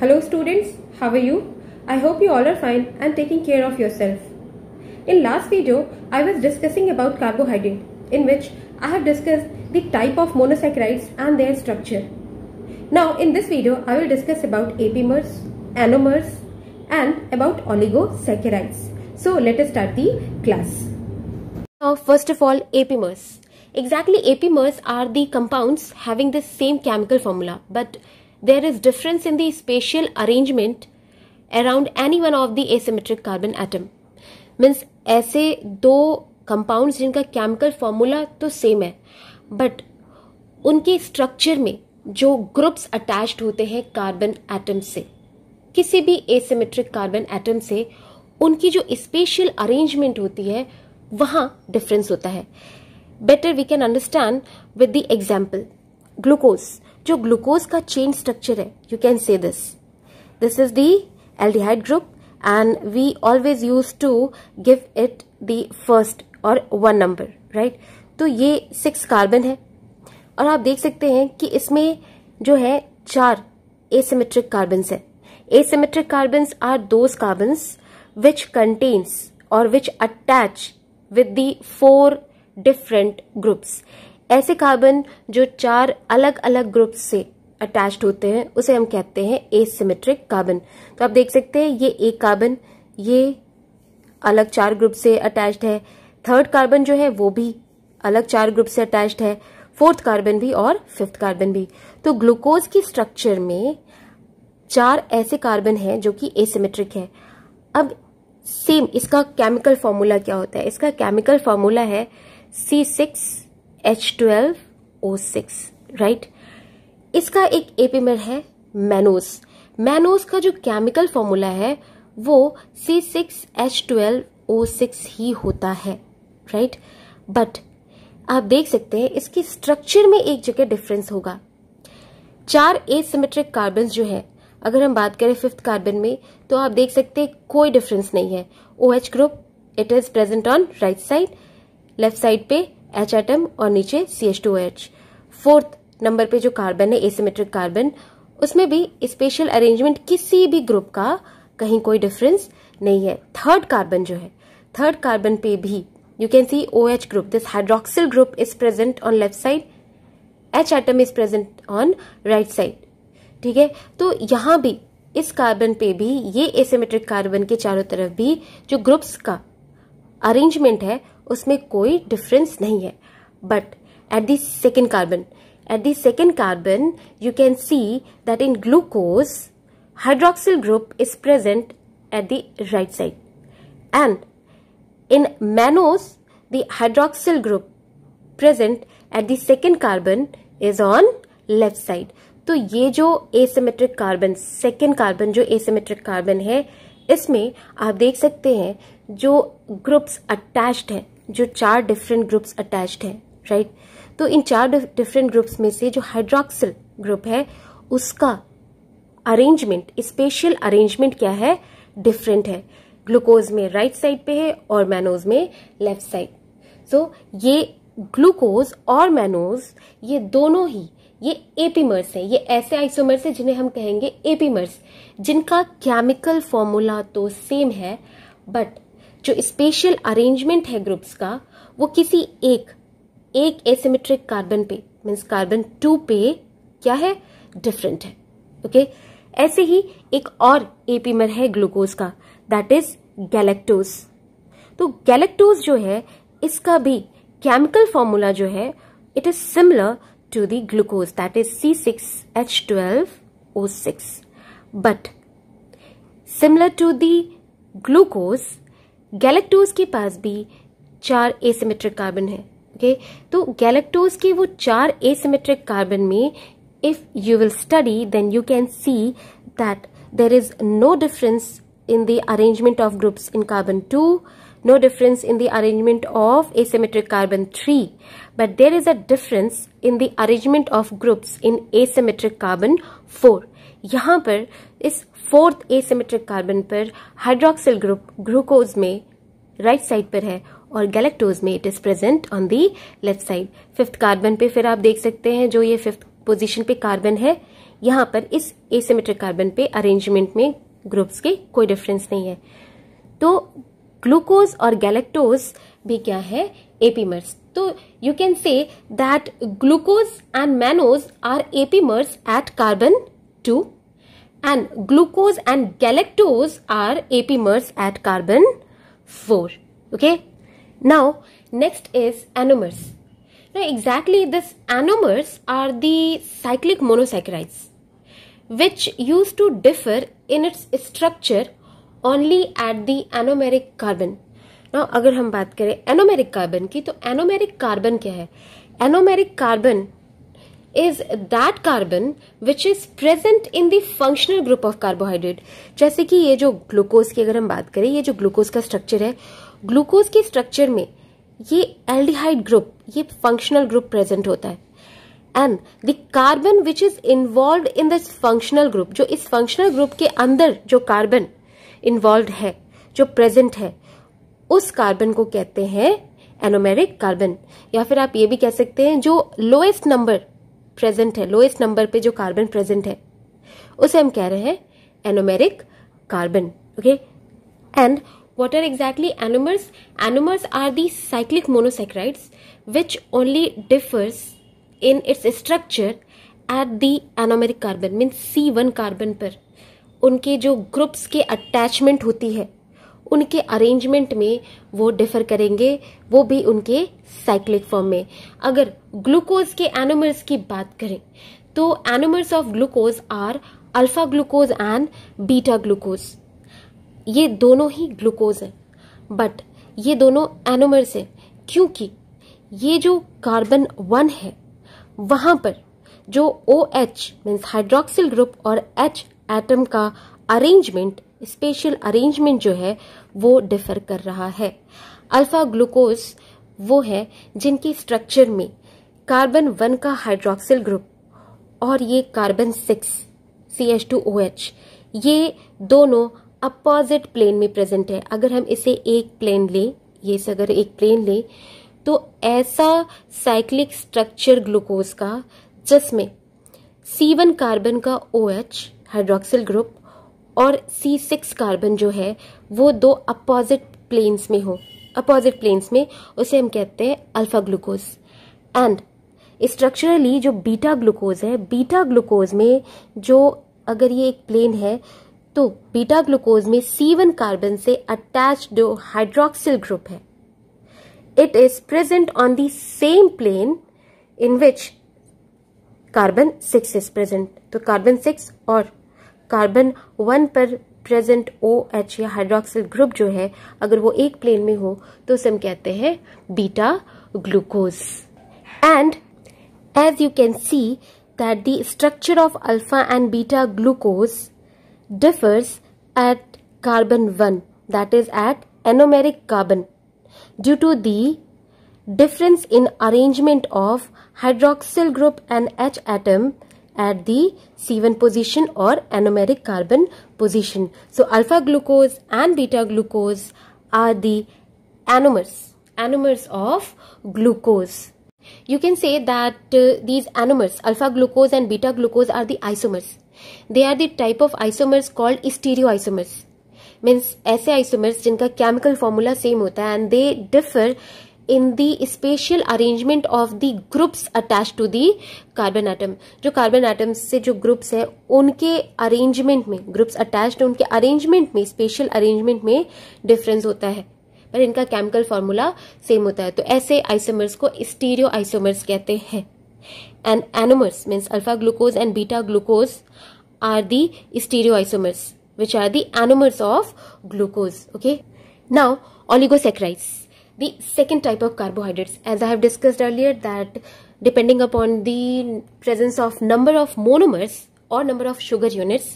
Hello students, how are you? I hope you all are fine and taking care of yourself. In last video, I was discussing about carbohydrate in which I have discussed the type of monosaccharides and their structure. Now in this video, I will discuss about apomers, anomers and about oligosaccharides. So let us start the class. Now first of all, apomers. Exactly apomers are the compounds having the same chemical formula but there is difference in the spatial arrangement around any one of the asymmetric carbon atom means ऐसे दो compounds जिनका chemical formula तो same है but उनके structure में जो groups attached होते हैं कार्बन एटम से किसी भी एसिमेट्रिक कार्बन एटम से उनकी जो स्पेशल अरेंजमेंट होती है वहाँ डिफरेंस होता है better we can understand with the example glucose जो ग्लूकोज का चेन स्ट्रक्चर है you can say this this is the aldehyde group and we always use to give it the first और one number right तो ये six carbon है और आप देख सकते हैं कि इसमें जो है चार एसिमेट्रिक कार्बन है asymmetric carbon are those carbon which contains और which attach with the four different groups ऐसे कार्बन जो चार अलग अलग ग्रुप से अटैच्ड होते हैं उसे हम कहते हैं एसिमेट्रिक कार्बन तो आप देख सकते हैं ये एक कार्बन ये अलग चार ग्रुप से अटैच्ड है थर्ड कार्बन जो है वो भी अलग चार ग्रुप से अटैच्ड है फोर्थ कार्बन भी और फिफ्थ कार्बन भी तो ग्लूकोज की स्ट्रक्चर में चार ऐसे कार्बन हैं जो कि एसिमेट्रिक है अब सेम इसका केमिकल फॉर्मूला क्या होता है इसका केमिकल फॉर्मूला है सी सिक्स H12O6 राइट इसका एक एपीमर है मैनोस मैनोस का जो केमिकल फॉर्मूला है वो C six H twelve O six ही होता है राइट बट आप देख सकते हैं इसकी स्ट्रक्चर में एक जगह डिफरेंस होगा चार एसिमेट्रिक कार्बन जो है अगर हम बात करें फिफ्थ कार्बन में तो आप देख सकते हैं कोई डिफरेंस नहीं है O H group it is present on right side left side पे एच एटम और नीचे C H two H fourth number पे जो कार्बन है एसिमेट्रिक कार्बन उसमें भी स्पेशल अरेंजमेंट किसी भी ग्रुप का कहीं कोई डिफरेंस नहीं है थर्ड कार्बन जो है थर्ड कार्बन पे भी you can see O H group this hydroxyl group is present on left side H atom is present on right side ठीक है तो यहां भी इस कार्बन पे भी ये एसिमेट्रिक कार्बन के चारों तरफ भी जो ग्रुप्स का अरेंजमेंट है उसमें कोई डिफरेंस नहीं है but at the second carbon at the second carbon you can see that in glucose hydroxyl group is present at the right side and in mannose the hydroxyl group present at the second carbon is on left side तो ये जो asymmetric carbon second carbon जो asymmetric carbon है इसमें आप देख सकते हैं जो ग्रुप्स अटैच्ड है जो चार डिफरेंट ग्रुप्स अटैच्ड हैं राइट तो इन चार डिफरेंट ग्रुप्स में से जो हाइड्रोक्सिल ग्रुप है उसका अरेंजमेंट स्पेशल अरेंजमेंट क्या है डिफरेंट है ग्लूकोज में राइट right साइड पे है और मैनोज में लेफ्ट साइड सो ये ग्लूकोज और मैनोज ये दोनों ही ये एपीमर्स हैं ये ऐसे आइसोमर्स हैं जिन्हें हम कहेंगे एपीमर्स जिनका केमिकल फॉर्मूला तो सेम है बट जो स्पेशल अरेंजमेंट है ग्रुप्स का वो किसी एक एक एसिमेट्रिक कार्बन पे मीन्स कार्बन टू पे क्या है डिफरेंट है ओके okay? ऐसे ही एक और एपीमर है ग्लूकोज का दैट इज गैलेक्टोज तो गैलेक्टोज जो है इसका भी केमिकल फॉर्मूला जो है it is similar to the glucose that is C six H twelve O six but similar to the glucose galactose के पास भी चार एसिमेट्रिक कार्बन है ओके तो गैलेक्टोज के वो चार एसिमेट्रिक कार्बन में if you will study then you can see that there is no difference in the arrangement of groups in carbon two no difference in the arrangement of asymmetric carbon three but there is a difference in the arrangement of groups in asymmetric carbon four यहां पर इस fourth asymmetric carbon पर hydroxyl group glucose में right side पर है और galactose में it is present on the left side fifth carbon पे फिर आप देख सकते हैं जो ये फिफ्थ पोजीशन पे कार्बन है यहां पर इस एसिमेट्रिक कार्बन पे अरेंजमेंट में ग्रुप्स के कोई डिफरेंस नहीं है तो ग्लूकोज और गैलेक्टोज भी क्या है एपीमर्स तो you can say that glucose and mannose are epimers at carbon 2 and glucose and galactose are apomers at carbon 4 okay now next is anomers now exactly this anomers are the cyclic monosaccharides which used to differ in its structure only at the anomeric carbon now अगर हम बात करें anomeric carbon की तो anomeric carbon क्या है anomeric carbon is that carbon which is present in the functional group of carbohydrate जैसे कि ये जो ग्लूकोज की अगर हम बात करें ये जो ग्लूकोज का स्ट्रक्चर है ग्लूकोज के स्ट्रक्चर में ये एल्डिहाइड ग्रुप ये फंक्शनल ग्रुप प्रेजेंट होता है and the carbon which is involve in this functional group जो इस फंक्शनल ग्रुप के अंदर जो कार्बन इन्वॉल्व है जो प्रेजेंट है उस कार्बन को कहते हैं एनोमेरिक कार्बन या फिर आप ये भी कह सकते हैं जो लोएस्ट नंबर प्रेजेंट है लोएस्ट नंबर पे जो कार्बन प्रेजेंट है उसे हम कह रहे हैं anomeric carbon okay and what are exactly anomers anomers are the cyclic monosaccharides which only differs in its structure at the anomeric carbon means C one carbon पर उनके जो ग्रुप्स के अटैचमेंट होती है उनके अरेंजमेंट में वो डिफर करेंगे वो भी उनके साइक्लिक फॉर्म में अगर ग्लूकोज के एनोमर्स की बात करें तो anomers of glucose are alpha glucose and beta glucose ये दोनों ही ग्लूकोज है बट ये दोनों एनोमर्स है क्योंकि ये जो कार्बन वन है वहां पर जो O H means hydroxyl group और एच एटम का अरेंजमेंट स्पेशल अरेंजमेंट जो है वो डिफर कर रहा है अल्फा ग्लूकोज वो है जिनके स्ट्रक्चर में कार्बन वन का हाइड्रोक्सिल ग्रुप और ये carbon six C H two O H ये दोनों अपोजिट प्लेन में प्रेजेंट है अगर हम इसे एक प्लेन लें ये से अगर एक प्लेन लें तो ऐसा साइक्लिक स्ट्रक्चर ग्लूकोज का जिसमें सी वन कार्बन का ओ एच हाइड्रोक्सिल ग्रुप और सी सिक्स कार्बन जो है वो दो अपोजिट प्लेन्स में हो अपोजिट प्लेन्स में उसे हम कहते हैं अल्फा ग्लूकोज एंड स्ट्रक्चरली जो बीटा ग्लूकोज है बीटा ग्लूकोज में जो अगर ये एक प्लेन है तो बीटा ग्लूकोज में सी वन कार्बन से अटैच जो हाइड्रोक्सिल ग्रुप है it is present on the same plane in which carbon six is present तो कार्बन सिक्स और कार्बन वन पर प्रेजेंट ओ एच या हाइड्रोक्सिल ग्रुप जो है अगर वो एक प्लेन में हो तो उसे हम कहते हैं beta glucose and as you can see that the structure of alpha and beta glucose differs at carbon one that is at anomeric carbon due to the difference in arrangement of hydroxyl group and h atom at the C1 position or anomeric carbon position. So alpha glucose and beta glucose are the anomers, anomers of glucose. You can say that uh, these anomers, alpha glucose and beta glucose are the isomers. They are the type of isomers called stereoisomers. Means ऐसे isomers जिनका chemical formula same होता है and they differ in the spatial arrangement of the groups attach to the carbon atom जो carbon atoms से जो groups है उनके arrangement में ग्रुप्स अटैच्ड उनके अरेंजमेंट में स्पेशल अरेंजमेंट में डिफरेंस होता है पर इनका केमिकल फॉर्मूला सेम होता है तो ऐसे आइसोमर्स को स्टीरियो आइसोमर्स कहते हैं and anomers means alpha glucose and beta glucose are the stereoisomers which are the anomers of glucose okay now oligosaccharides the second type of carbohydrates as i have discussed earlier that depending upon the presence of number of monomers or number of sugar units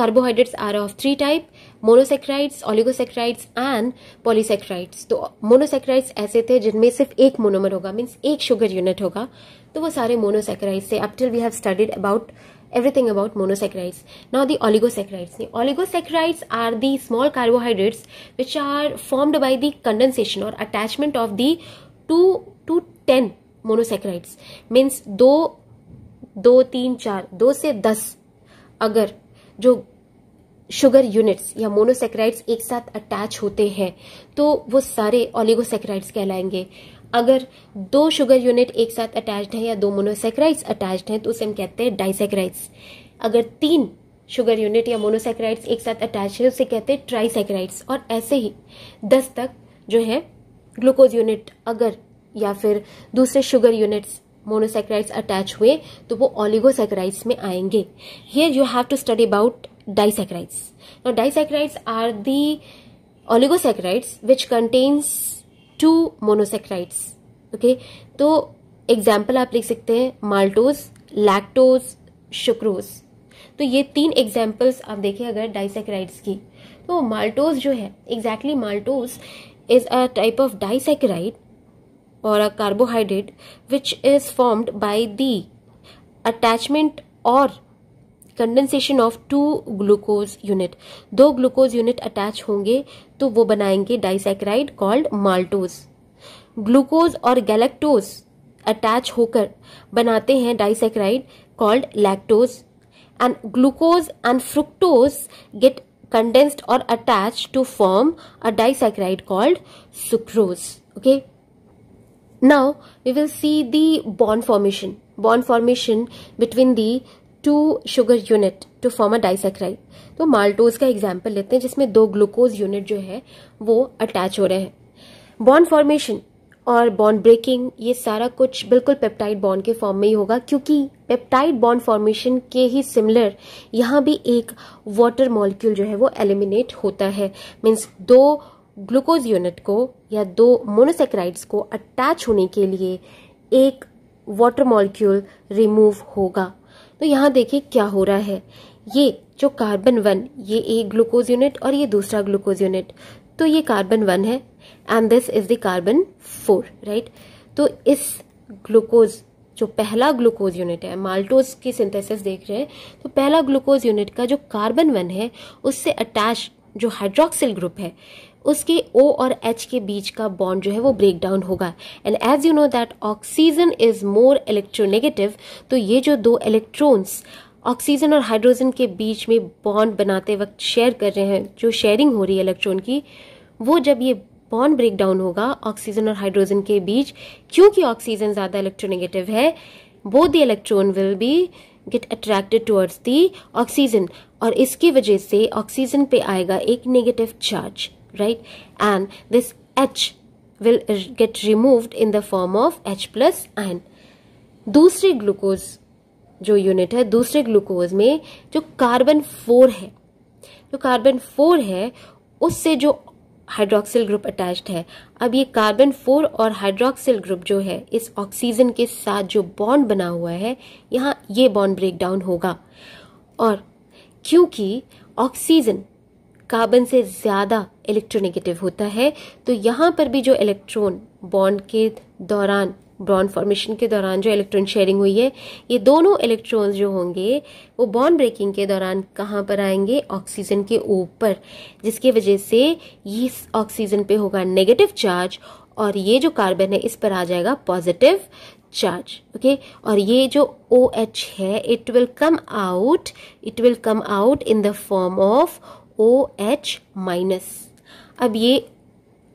carbohydrates are of three type monosaccharides oligosaccharides and polysaccharides so monosaccharides aise the jinme sirf ek monomer hoga means ek sugar unit hoga to wo sare monosaccharides se up till we have studied about everything about monosaccharides. Now the oligosaccharides. The oligosaccharides are the small carbohydrates which are formed by the condensation or attachment of the 2 to 10 monosaccharides means दो दो 3 4 दो से दस अगर जो sugar units या monosaccharides एक साथ अटैच होते हैं तो वो सारे ऑलिगोसेक्राइड्स कहलाएंगे अगर दो शुगर यूनिट एक साथ अटैच्ड हैं या दो मोनोसेक्राइड्स अटैच्ड हैं तो उसे हम कहते हैं डाइसेक्राइड्स अगर तीन शुगर यूनिट या मोनोसेक्राइड्स एक साथ अटैच है तो उसे कहते हैं ट्राइसेक्राइड्स और ऐसे ही दस तक जो है ग्लूकोज यूनिट अगर या फिर दूसरे शुगर यूनिट्स मोनोसेक्राइड्स अटैच हुए तो वो ऑलिगोसेक्राइड्स में आएंगे here you have to study about disaccharides now disaccharides are the oligosaccharides which contains two monosaccharides okay तो एग्जाम्पल आप लिख सकते हैं माल्टोज लैक्टोज शुक्रोज तो ये तीन एग्जाम्पल्स आप देखें अगर डाइसेक्राइड्स की तो माल्टोज जो है exactly maltose is a type of disaccharide और a carbohydrate which is formed by the attachment और condensation of two glucose unit दो ग्लूकोज यूनिट अटैच होंगे तो वो बनाएंगे डाइसेक्राइड कॉल्ड माल्टोज ग्लूकोज और गैलेक्टोज अटैच होकर बनाते हैं disaccharide called lactose and glucose and fructose get condensed और attach to form a disaccharide called sucrose okay now we will see the bond formation bond formation between the two sugar unit to form a disaccharide तो maltose का example लेते हैं जिसमें दो glucose unit जो है वो अटैच हो रहे हैं बॉन्ड फॉर्मेशन और बॉन्ड ब्रेकिंग ये सारा कुछ बिल्कुल पेप्टाइड बॉन्ड के फॉर्म में ही होगा क्योंकि पेप्टाइड बॉन्ड फॉर्मेशन के ही सिमिलर यहाँ भी एक वाटर मॉलिक्यूल जो है वो एलिमिनेट होता है मीन्स दो ग्लूकोज यूनिट को या दो मोनोसेक्राइड्स को अटैच होने के लिए एक वाटर मॉलिक्यूल रिमूव होगा तो यहाँ देखिए क्या हो रहा है ये जो कार्बन वन ये एक ग्लूकोज यूनिट और ये दूसरा ग्लूकोज यूनिट तो ये कार्बन वन है and this is the carbon four right तो इस ग्लूकोज जो पहला ग्लूकोज यूनिट है माल्टोज की सिंथेसिस देख रहे हैं तो पहला ग्लूकोज यूनिट का जो कार्बन वन है उससे अटैच जो हाइड्रोक्सिल ग्रुप है उसके ओ और एच के बीच का बॉन्ड जो है वो ब्रेक डाउन होगा and as you know that oxygen is more electronegative तो ये जो दो इलेक्ट्रॉन्स ऑक्सीजन और हाइड्रोजन के बीच में बॉन्ड बनाते वक्त शेयर कर रहे हैं जो शेयरिंग हो रही है इलेक्ट्रॉन की वो जब ये बॉन्ड ब्रेक डाउन होगा ऑक्सीजन और हाइड्रोजन के बीच क्योंकि ऑक्सीजन ज़्यादा इलेक्ट्रोनेगेटिव है both the electron will be get attracted towards the oxygen और इसकी वजह से ऑक्सीजन पे आएगा एक negative charge right and this H will er, get removed in the form of H plus ion दूसरे ग्लूकोज जो यूनिट है दूसरे ग्लूकोज में जो कार्बन फोर है जो कार्बन फोर है उससे जो हाइड्रोक्सिल ग्रुप अटैच्ड है अब ये कार्बन फोर और हाइड्रोक्सिल ग्रुप जो है इस ऑक्सीजन के साथ जो बॉन्ड बना हुआ है यहाँ ये बॉन्ड ब्रेक डाउन होगा और क्योंकि ऑक्सीजन कार्बन से ज़्यादा इलेक्ट्रोनेगेटिव होता है तो यहाँ पर भी जो इलेक्ट्रॉन बॉन्ड के दौरान बॉन्ड फॉर्मेशन के दौरान जो इलेक्ट्रॉन शेयरिंग हुई है ये दोनों इलेक्ट्रॉन्स जो होंगे वो बॉन्ड ब्रेकिंग के दौरान कहाँ पर आएंगे ऑक्सीजन के ऊपर जिसकी वजह से ये ऑक्सीजन पे होगा नेगेटिव चार्ज और ये जो कार्बन है इस पर आ जाएगा पॉजिटिव चार्ज ओके और ये जो ओ OH है it will come out it will come out in the form of O H minus अब ये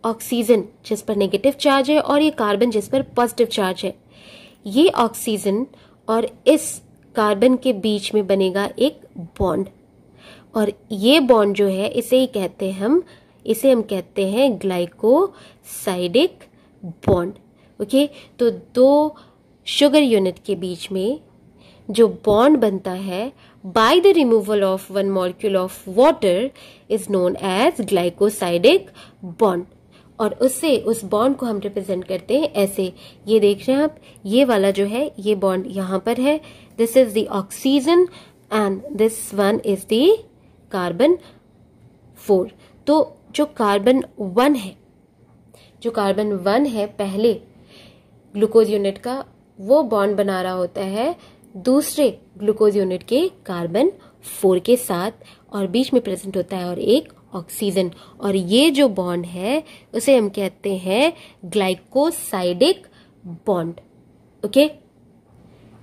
ऑक्सीजन जिस पर नेगेटिव चार्ज है और ये कार्बन जिस पर पॉजिटिव चार्ज है ये ऑक्सीजन और इस कार्बन के बीच में बनेगा एक बॉन्ड और ये बॉन्ड जो है इसे ही कहते हैं हम इसे हम कहते हैं ग्लाइकोसाइडिक बॉन्ड ओके तो दो शुगर यूनिट के बीच में जो बॉन्ड बनता है by the removal of one molecule of water is known as glycosidic bond और उससे उस बॉन्ड को हम रिप्रेजेंट करते हैं ऐसे ये देख रहे हैं आप ये वाला जो है ये बॉन्ड यहाँ पर है this is the oxygen and this one is the carbon four तो जो कार्बन वन है जो कार्बन वन है पहले ग्लूकोज यूनिट का वो बॉन्ड बना रहा होता है दूसरे ग्लूकोज यूनिट के कार्बन फोर के साथ और बीच में प्रेजेंट होता है और एक ऑक्सीजन और ये जो बॉन्ड है उसे हम कहते हैं glycosidic bond okay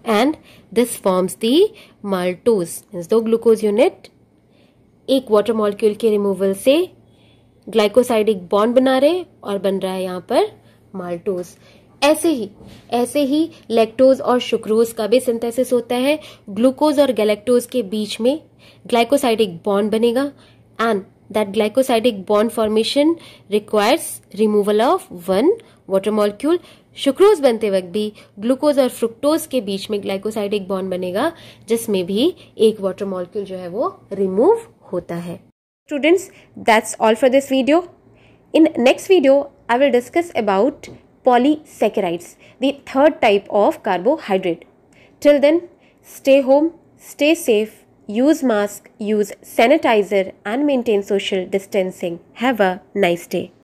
and this forms the maltose दो ग्लूकोज यूनिट एक वाटर मॉलिक्यूल के रिमूवल से ग्लाइकोसाइडिक बॉन्ड बना रहे और बन रहा है यहाँ पर माल्टोज ऐसे ही ऐसे ही लेक्टोज और शुक्रोज का भी सिंथेसिस होता है ग्लूकोज और गैलेक्टोज के बीच में ग्लाइकोसाइडिक बॉन्ड बनेगा and that glycosidic bond formation requires removal of one water molecule sucrose बनते वक्त भी ग्लूकोज और फ्रुक्टोज के बीच में ग्लाइकोसाइडिक बॉन्ड बनेगा जिसमें भी एक वाटर मॉलिक्यूल जो है वो रिमूव होता है students that's all for this video in next video I will discuss about polysaccharides, the third type of carbohydrate. Till then, stay home, stay safe, use mask, use sanitizer and maintain social distancing. Have a nice day.